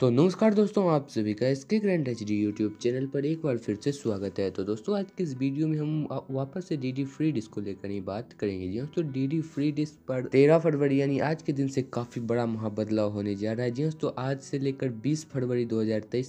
तो नमस्कार दोस्तों आप सभी का इसके grand H D YouTube channel पर एक बार फिर से स्वागत है तो दोस्तों आज के इस वीडियो में हम वापस से डी डी फ्री डिस्क को लेकर ही बात करेंगे जी दोस्तों डी फ्री डिस्क पर तेरह फरवरी यानी आज के दिन से काफ़ी बड़ा महाबदलाव होने जा रहा है जी दोस्तों हाँ, आज से लेकर बीस फरवरी दो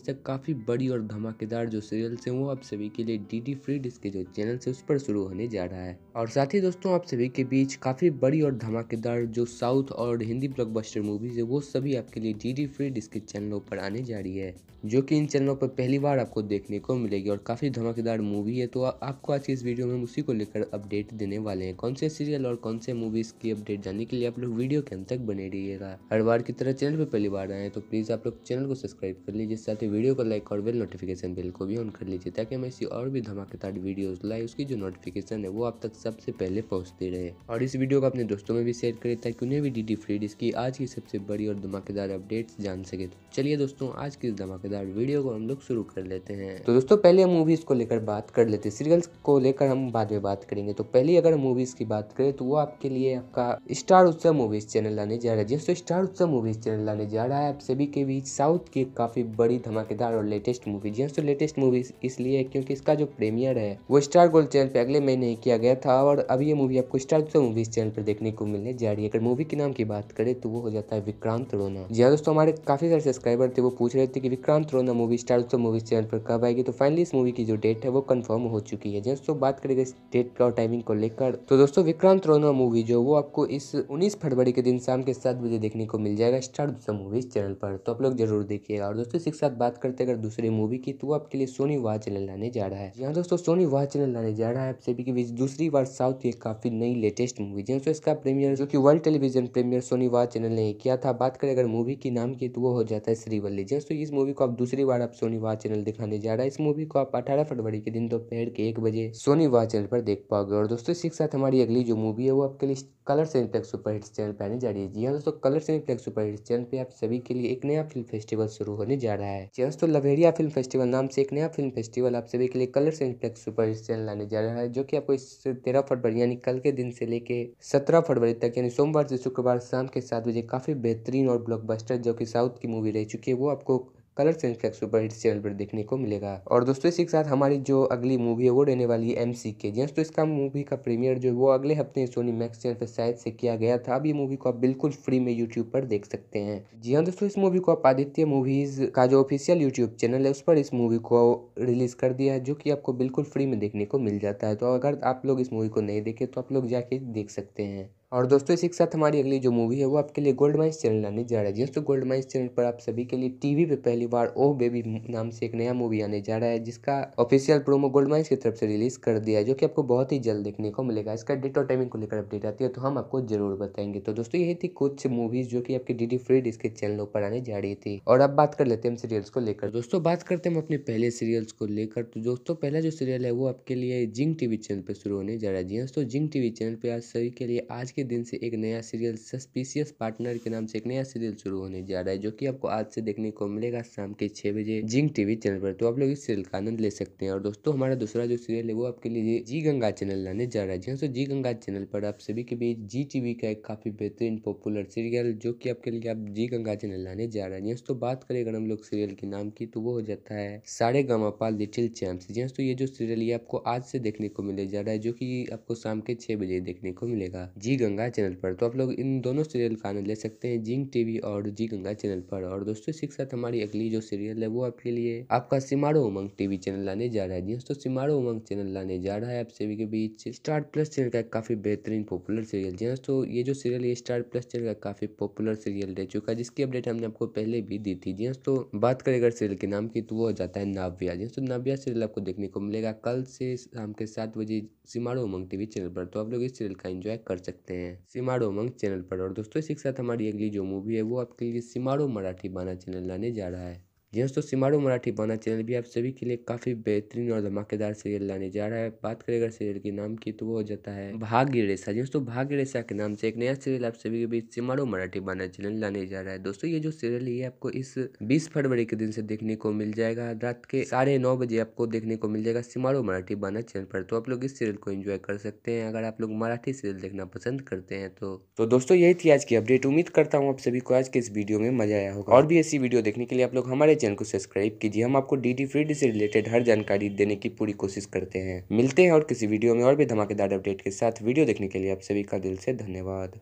तक काफ़ी बड़ी और धमाकेदार जो सीरियल्स हैं वो आप सभी के लिए डी डी फ्री डिस्क के जो चैनल है उस पर शुरू होने जा रहा है और साथ ही दोस्तों आप सभी के बीच काफ़ी बड़ी और धमाकेदार जो साउथ और हिंदी ब्लॉकबस्टर मूवीज़ है वो सभी आपके लिए डी फ्री डिस्क के चैनल चैनलों पर आने जा रही है जो कि इन चैनलों पर पहली बार आपको देखने को मिलेगी और काफ़ी धमाकेदार मूवी है तो आ, आपको आज इस वीडियो में उसी को लेकर अपडेट देने वाले हैं कौन से सीरियल और कौन से मूवीज़ की अपडेट जानने के लिए आप लोग वीडियो के अंत तक बने रहिएगा हर बार की तरह चैनल पर पहली बार आए तो प्लीज़ आप लोग चैनल को सब्सक्राइब कर लीजिए साथ ही वीडियो को लाइक और बेल नोटिफिकेशन बिल को भी ऑन कर लीजिए ताकि हम ऐसी और भी धमाकेदार वीडियो लाए उसकी जो नोटिफिकेशन है वो आप तक सबसे पहले पहुंचती रहे और इस वीडियो को अपने दोस्तों में भी शेयर करें ताकि उन्हें भी डी डी फ्रीड इसकी आज की सबसे बड़ी और धमाकेदार अपडेट जान सके तो चलिए चलिए दोस्तों आज की इस धमाकेदार वीडियो को हम लोग शुरू कर लेते हैं तो दोस्तों पहले हम मूवीज़ को लेकर बात कर लेते हैं सीरियल्स को लेकर हम बाद में बात करेंगे तो पहले अगर मूवीज़ की बात करें तो वो आपके लिए आपका स्टार उत्सव मूवीज़ चैनल लाने जा रहा है दोस्तों स्टार उत्सव मूवीज़ चैनल लाने जा रहा है आप सभी के बीच साउथ की काफ़ी बड़ी धमाकेदार और लेटेस्ट मूवी जी लेटेस्ट मूवीज इसलिए है क्योंकि इसका जो प्रीमियर है वो स्टार गोल्ड चैनल पे अगले महीने ही किया गया था और अभी ये मूवी आपको स्टार उत्सव मूवीज़ चैनल पर देखने को मिलने जा रही है अगर मूवी के नाम की बात करें तो वो हो जाता है विक्रांत रोना जी हाँ दोस्तों हमारे काफ़ी सारे सब्सक्राइब सब्सक्राइबर थे वो पूछ रहे थे कि Vikrant Rona movie star Utsav movies channel पर कब आएगी तो फाइनली इस मूवी की जो डेट है वो कंफर्म हो चुकी है जैसे तो बात करेंगे इस डेट का और टाइमिंग को लेकर तो दोस्तों विक्रांत रोना मूवी जो वो आपको इस उन्नीस फरवरी के दिन शाम के सात बजे देखने को मिल जाएगा स्टार उत्सव मूवीज चैनल पर तो आप लोग जरूर देखिएगा और दोस्तों इसके साथ बात करते अगर दूसरी मूवी की तो आपके लिए सोनी वाह चैनल लाने जा रहा है यहाँ दोस्तों सोनी वाह चैनल लाने जा रहा है आपसे भी की दूसरी बार साउथ की काफी नई लेटेस्ट मूवी जैसे इसका प्रीमियर जो की वर्ल्ड टेलीविजन प्रीमियर सोनी वाह चैनल ने किया था बात करें अगर मूवी की नाम की तो वो हो जाता है श्री वल्लीजन तो इस मूवी को आप दूसरी बार आप सोनी वाह चैनल दिखाने जा रहा है इस मूवी को आप अठारह फरवरी के दिन दोपहर के एक बजे सोनी वाह चैनल पर देख पाओगे और दोस्तों इसी के साथ हमारी अगली जो मूवी है वो आपके लिए colour cineplex super hits channel पर आने जा रही है जी हाँ दोस्तों colour cineplex super hits channel पर आप सभी के लिए एक नया फिल्म फेस्टिवल शुरू होने जा रहा है जी हाँ, दोस्तों लवेरिया फिल्म फेस्टिवल नाम से एक नया फिल्म फेस्टिवल आप सभी के लिए colour cineplex super hits channel लाने जा रहा है जो कि आपको इस तेरह फरवरी यानी कल के दिन से लेके सत्रह फरवरी तक यानी सोमवार से शुक्रवार शाम के सात बजे काफी बेहतरीन और ब्लॉकबस्टर जो कि साउथ की मूवी रह चुकी चुकी है वो आपको कलर सेंस का सुपर हिट चैनल पर देखने को मिलेगा और दोस्तों इसी के साथ हमारी जो अगली मूवी है वो रहने वाली है एम सी के जी तो इसका मूवी का प्रीमियर जो है वो अगले हफ्ते सोनी मैक्स चैनल पर शायद से किया गया था अब ये मूवी को आप बिल्कुल फ्री में यूट्यूब पर देख सकते हैं जी हाँ दोस्तों इस मूवी को आप आदित्य मूवीज का जो ऑफिशियल यूट्यूब चैनल है उस पर इस मूवी को रिलीज कर दिया है जो कि आपको बिल्कुल फ्री में देखने को मिल जाता है तो अगर आप लोग इस मूवी को नहीं देखे तो आप लोग जाके देख सकते हैं और दोस्तों इसी के साथ हमारी अगली जो मूवी है वो आपके लिए गोल्ड माइंस चैनल आने जा रहा है दोस्तों गोल्ड माइंस चैनल पर आप सभी के लिए टीवी पे पहली बार ओ oh बेबी नाम से एक नया मूवी आने जा रहा है जिसका ऑफिशियल प्रोमो गोल्ड माइंस की तरफ से रिलीज कर दिया है जो कि आपको बहुत ही जल्द देखने को मिलेगा इसका डेट और टाइमिंग को लेकर अपडेट आती है तो हम आपको जरूर बताएंगे तो दोस्तों ये थी कुछ मूवीज जो की आपकी डीडी फ्री फ्रीड के चैनलों पर आने जा रही थी और अब बात कर लेते हैं सीरियल्स को लेकर दोस्तों बात करते हैं हम अपने पहले सीरियल्स को लेकर तो दोस्तों पहला जो सीरियल है वो आपके लिए जिंग टीवी चैनल पर शुरू होने जा रहा है जी हाँ, दोस्तों जिंग टीवी चैनल पर आज सभी के लिए आज के दिन से एक नया सीरियल सस्पिशियस पार्टनर के नाम से एक नया सीरियल शुरू होने जा रहा है जो कि आपको आज से देखने को मिलेगा शाम के छह बजे जिंग टीवी चैनल पर तो आप लोग इस सीरियल का आनंद ले सकते हैं और दोस्तों हमारा दूसरा जो सीरियल है वो आपके लिए जी गंगा चैनल लाने जा रहा है जी जी गंगा चैनल पर आप सभी के बीच जी टीवी का एक काफी बेहतरीन पॉपुलर सीरियल जो की आपके लिए आप जी गंगा चैनल लाने जा रहा है हाँ, तो बात करें अगर हम लोग सीरियल के नाम की तो वो हो जाता है सारे गापाल लिटिल चैम्प जी हाँ, तो ये जो सीरियल ये आपको आज से देखने को मिले जा रहा है जो की आपको शाम के छह बजे देखने को मिलेगा जी गंगा चैनल पर तो आप लोग इन दोनों सीरियल का आनंद ले सकते हैं जिंग टीवी और जी गंगा चैनल पर और दोस्तों इसी साथ हमारी अगली जो सीरियल है वो आपके लिए आपका सिमारो उमंग टीवी चैनल लाने जा रहा है दोस्तों सिमाड़ो उमंग चैनल लाने जा रहा है आप सभी के बीच स्टार प्लस चैनल का काफी बेहतरीन पॉपुलर सीरियल जी दोस्तों ये जो सीरियल है स्टार प्लस चैनल का काफी पॉपुलर सीरियल रह चुका है जिसकी अपडेट हमने आपको पहले भी दी थी जी दोस्तों बात करें अगर सीरियल के नाम की तो वो हो जाता है नाव्या जी दोस्तों नाव्या सीरियल आपको देखने को मिलेगा कल से शाम के सात बजे सिमाड़ो उमंग टीवी चैनल पर तो आप लोग इस सीरियल का एंजॉय कर सकते हैं हैं सिमाड़ो उमंग चैनल पर और दोस्तों इसी के साथ हमारी अगली जो मूवी है वो आपके लिए सिमाड़ो मराठी बाना चैनल लाने जा रहा है जी दोस्तों सिमाड़ो मराठी बाना चैनल भी आप सभी के लिए काफ़ी बेहतरीन और धमाकेदार सीरियल लाने जा रहा है बात करें अगर सीरियल के नाम की तो वो हो जाता है भाग्य रेसा जी दोस्तों भाग्य रेसा के नाम से एक नया सीरियल आप सभी के बीच सिमाड़ो मराठी बाना चैनल लाने जा रहा है दोस्तों ये जो सीरियल है आपको इस बीस फरवरी के दिन से देखने को मिल जाएगा रात के साढ़े नौ बजे आपको देखने को मिल जाएगा सिमाड़ो मराठी बाना चैनल पर तो आप लोग इस सीरियल को एंजॉय कर सकते हैं अगर आप लोग मराठी सीरियल देखना पसंद करते हैं तो।, तो दोस्तों यही थी आज की अपडेट उम्मीद करता हूँ आप सभी को आज के इस वीडियो में मजा आया होगा और भी ऐसी वीडियो देखने के लिए आप लोग हमारे चैनल को सब्सक्राइब कीजिए हम आपको डी डी फ्री से रिलेटेड हर जानकारी देने की पूरी कोशिश करते हैं मिलते हैं और किसी वीडियो में और भी धमाकेदार अपडेट के साथ वीडियो देखने के लिए आप सभी का दिल से धन्यवाद